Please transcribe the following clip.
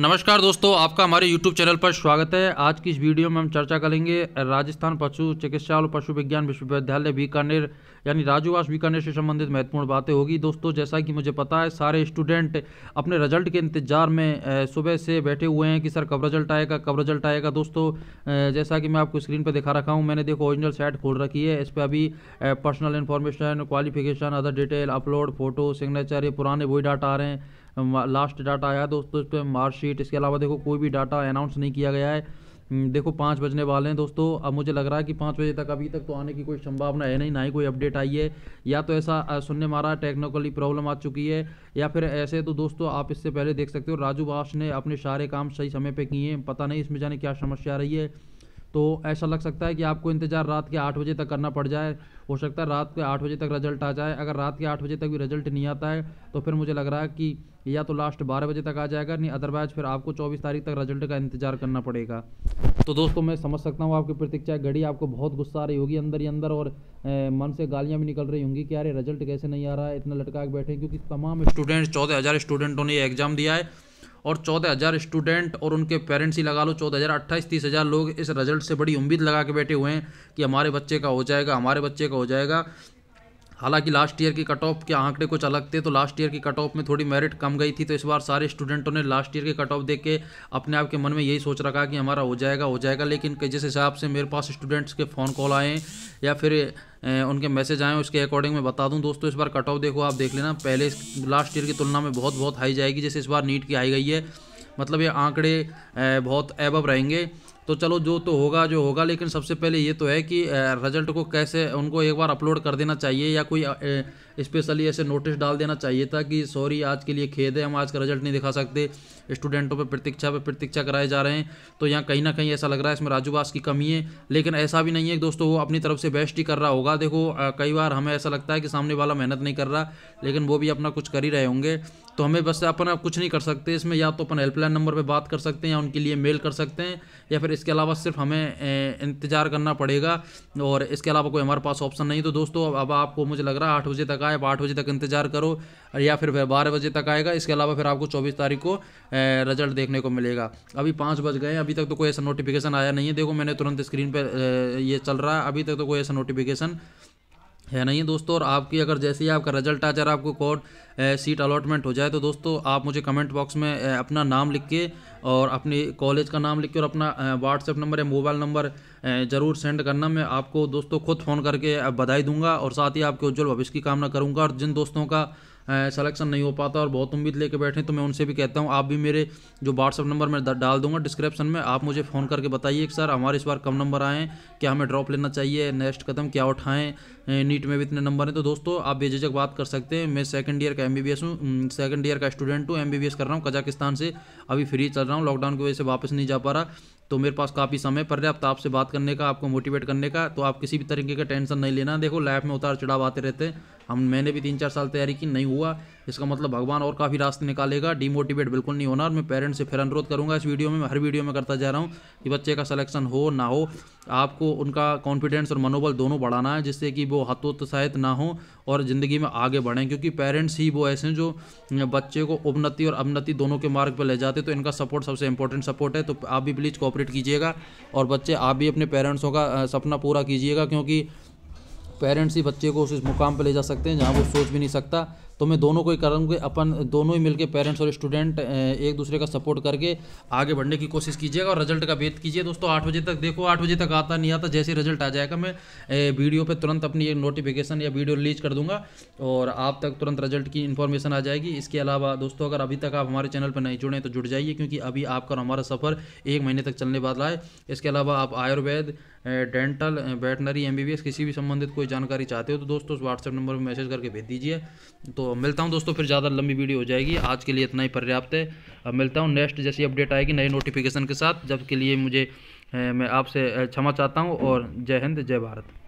नमस्कार दोस्तों आपका हमारे YouTube चैनल पर स्वागत है आज की इस वीडियो में हम चर्चा करेंगे राजस्थान पशु चिकित्सा और पशु विज्ञान विश्वविद्यालय बीकानेर यानी राजूवास बीकानेर से संबंधित महत्वपूर्ण बातें होगी दोस्तों जैसा कि मुझे पता है सारे स्टूडेंट अपने रिजल्ट के इंतजार में सुबह से बैठे हुए हैं कि सर कब रिजल्ट आएगा कब रिजल्ट आएगा दोस्तों जैसा कि मैं आपको स्क्रीन पर दिखा रखा हूँ मैंने देखो ओरिजिनल साइट खोल रखी है इस पर अभी personal information qualification other detail upload photo signature ये पुराने वही डाटा आ रहे हैं लास्ट डाटा आया दोस्तों इस पर मार्कशीट इसके अलावा देखो कोई भी डाटा अनाउंस नहीं किया गया है हम्म, देखो पाँच बजने वाले हैं दोस्तों अब मुझे लग रहा है कि पाँच बजे तक अभी तक तो आने की कोई संभावना है नहीं ना ही कोई अपडेट आई है या तो ऐसा सुनने मारा टेक्निकली प्रॉब्लम आ चुकी है या फिर ऐसे तो दोस्तों आप इससे पहले देख सकते हो राजू बास ने अपने सारे काम सही समय पर किए हैं पता नहीं इसमें जाने क्या समस्या आ रही है तो ऐसा लग सकता है कि आपको इंतज़ार रात के आठ बजे तक करना पड़ जाए हो सकता है रात के आठ बजे तक रिजल्ट आ जाए अगर रात के आठ बजे तक भी रिजल्ट नहीं आता है तो फिर मुझे लग रहा है कि या तो लास्ट बारह बजे तक आ जाएगा नहीं अदरवाइज़ फिर आपको चौबीस तारीख तक रिजल्ट का इंतजार करना पड़ेगा तो दोस्तों मैं समझ सकता हूँ आपकी प्रतीक्षा घड़ी आपको बहुत गुस्सा आ रही होगी अंदर ही अंदर और मन से गालियाँ भी निकल रही होंगी कि यार रिजल्ट कैसे नहीं आ रहा है इतना लटका के बैठे क्योंकि तमाम स्टूडेंट्स चौदह हज़ार स्टूडेंटों ने एग्ज़ाम दिया है और चौदह हज़ार स्टूडेंट और उनके पेरेंट्स ही लगा लो चौदह हज़ार अट्ठाईस तीस हज़ार लोग इस रिजल्ट से बड़ी उम्मीद लगा के बैठे हुए हैं कि हमारे बच्चे का हो जाएगा हमारे बच्चे का हो जाएगा हालांकि लास्ट ईयर की कट ऑफ के आंकड़े कुछ अलग थे तो लास्ट ईयर की कट ऑफ में थोड़ी मेरिट कम गई थी तो इस बार सारे स्टूडेंटों ने लास्ट ईयर के कट ऑफ देख के अपने आप के मन में यही सोच रखा कि हमारा हो जाएगा हो जाएगा लेकिन जिस हिसाब से मेरे पास स्टूडेंट्स के फ़ोन कॉल आए या फिर उनके मैसेज आए उसके अकॉर्डिंग मैं बता दूं दोस्तों इस बार कट ऑफ देखो आप देख लेना पहले लास्ट ईयर की तुलना में बहुत बहुत हाई जाएगी जैसे इस बार नीट की आई गई है मतलब ये आंकड़े बहुत एबब रहेंगे तो चलो जो तो होगा जो होगा लेकिन सबसे पहले ये तो है कि रिजल्ट को कैसे उनको एक बार अपलोड कर देना चाहिए या कोई स्पेशली ऐसे नोटिस डाल देना चाहिए था कि सॉरी आज के लिए खेद है हम आज का रिजल्ट नहीं दिखा सकते स्टूडेंटों पर प्रतीक्षा पर प्रतीक्षा कराए जा रहे हैं तो यहाँ कहीं ना कहीं ऐसा लग रहा है इसमें राजूवास की कमी है लेकिन ऐसा भी नहीं है दोस्तों वो अपनी तरफ से बेस्ट ही कर रहा होगा देखो कई बार हमें ऐसा लगता है कि सामने वाला मेहनत नहीं कर रहा लेकिन वो भी अपना कुछ कर ही रहे होंगे तो हमें बस अपना कुछ नहीं कर सकते इसमें या तो अपन हेल्पलाइन नंबर पर बात कर सकते हैं या उनके लिए मेल कर सकते हैं या फिर इसके अलावा सिर्फ हमें इंतज़ार करना पड़ेगा और इसके अलावा कोई हमारे पास ऑप्शन नहीं तो दोस्तों अब आपको मुझे लग रहा है आठ बजे तक आए आप आठ बजे तक इंतज़ार करो या फिर बारह बजे तक आएगा इसके अलावा फिर आपको चौबीस तारीख को रिजल्ट देखने को मिलेगा अभी पाँच बज गए अभी तक तो कोई ऐसा नोटिफिकेशन आया नहीं है देखो मैंने तुरंत स्क्रीन पर ये चल रहा है अभी तक तो कोई ऐसा नोटिफिकेशन है नहीं दोस्तों और आपकी अगर जैसे ही आपका रिजल्ट आ जा रहा है आपको कोड सीट अलॉटमेंट हो जाए तो दोस्तों आप मुझे कमेंट बॉक्स में अपना नाम लिख के और अपने कॉलेज का नाम लिख के और अपना व्हाट्सएप नंबर या मोबाइल नंबर ज़रूर सेंड करना मैं आपको दोस्तों खुद फ़ोन करके बधाई दूंगा और साथ ही आपके उज्जवल भविष्य की कामना करूँगा और जिन दोस्तों का सलेक्शन नहीं हो पाता और बहुत उम्मीद लेके बैठे तो मैं उनसे भी कहता हूँ आप भी मेरे जो व्हाट्सअप नंबर मैं डाल दूंगा डिस्क्रिप्शन में आप मुझे फ़ोन करके बताइए कि सर हमारे इस बार कम नंबर आए हैं क्या हमें ड्रॉप लेना चाहिए नेक्स्ट कदम क्या उठाएँ नीट में भी इतने नंबर हैं तो दोस्तों आप बेझिझक बात कर सकते हैं मैं सेकेंड ईयर का का एम हूँ सेकंड ईयर का स्टूडेंट हूँ एम कर रहा हूँ कजाकिस्तान से अभी फ्री चल रहा हूँ लॉकडाउन की वजह से वापस नहीं जा पा रहा तो मेरे पास काफ़ी समय पर्याप्त तो आपसे बात करने का आपको मोटिवेट करने का तो आप किसी भी तरीके का टेंशन नहीं लेना देखो लाइफ में उतार चढ़ाव आते रहते हैं हम मैंने भी तीन चार साल तैयारी की नहीं हुआ इसका मतलब भगवान और काफ़ी रास्ते निकालेगा डीमोटिवेट बिल्कुल नहीं होना और मैं पेरेंट्स से फिर अनुरोध करूँगा इस वीडियो में हर वीडियो में करता जा रहा हूँ कि बच्चे का सलेक्शन हो ना हो आपको उनका कॉन्फिडेंस और मनोबल दोनों बढ़ाना है जिससे कि वो हतोत्साहित ना हो और ज़िंदगी में आगे बढ़ें क्योंकि पेरेंट्स ही वो ऐसे हैं जो बच्चे को उन्नति और अवनति दोनों के मार्ग पर ले जाते तो इनका सपोर्ट सबसे इंपॉर्टेंट सपोर्ट है तो आप भी प्लीज़ कोऑपरेट कीजिएगा और बच्चे आप भी अपने पेरेंट्सों का सपना पूरा कीजिएगा क्योंकि पेरेंट्स ही बच्चे को उस मुकाम पर ले जा सकते हैं जहाँ वो सोच भी नहीं सकता तो मैं दोनों को ही करूँगी अपन दोनों ही मिलकर पेरेंट्स और स्टूडेंट एक दूसरे का सपोर्ट करके आगे बढ़ने की कोशिश कीजिएगा और रिजल्ट का वेट कीजिए दोस्तों आठ बजे तक देखो आठ बजे तक आता नहीं आता जैसे रिजल्ट आ जाएगा मैं वीडियो पर तुरंत अपनी एक नोटिफिकेशन या वीडियो रिलीज कर दूंगा और आप तक तुरंत रिजल्ट की इन्फॉर्मेशन आ जाएगी इसके अलावा दोस्तों अगर अभी तक आप हमारे चैनल पर नहीं जुड़े तो जुड़ जाइए क्योंकि अभी आपका हमारा सफ़र एक महीने तक चलने वाला है इसके अलावा आप आयुर्वेद डेंटल वेटनरी एम किसी भी संबंधित कोई जानकारी चाहते हो तो दोस्तों उस व्हाट्सएप नंबर पर मैसेज करके भेज दीजिए तो तो मिलता हूँ दोस्तों फिर ज़्यादा लंबी वीडियो हो जाएगी आज के लिए इतना ही पर्याप्त है अब मिलता हूँ नेक्स्ट जैसी अपडेट आएगी नई नोटिफिकेशन के साथ जब के लिए मुझे मैं आपसे क्षमा चाहता हूँ और जय हिंद जय भारत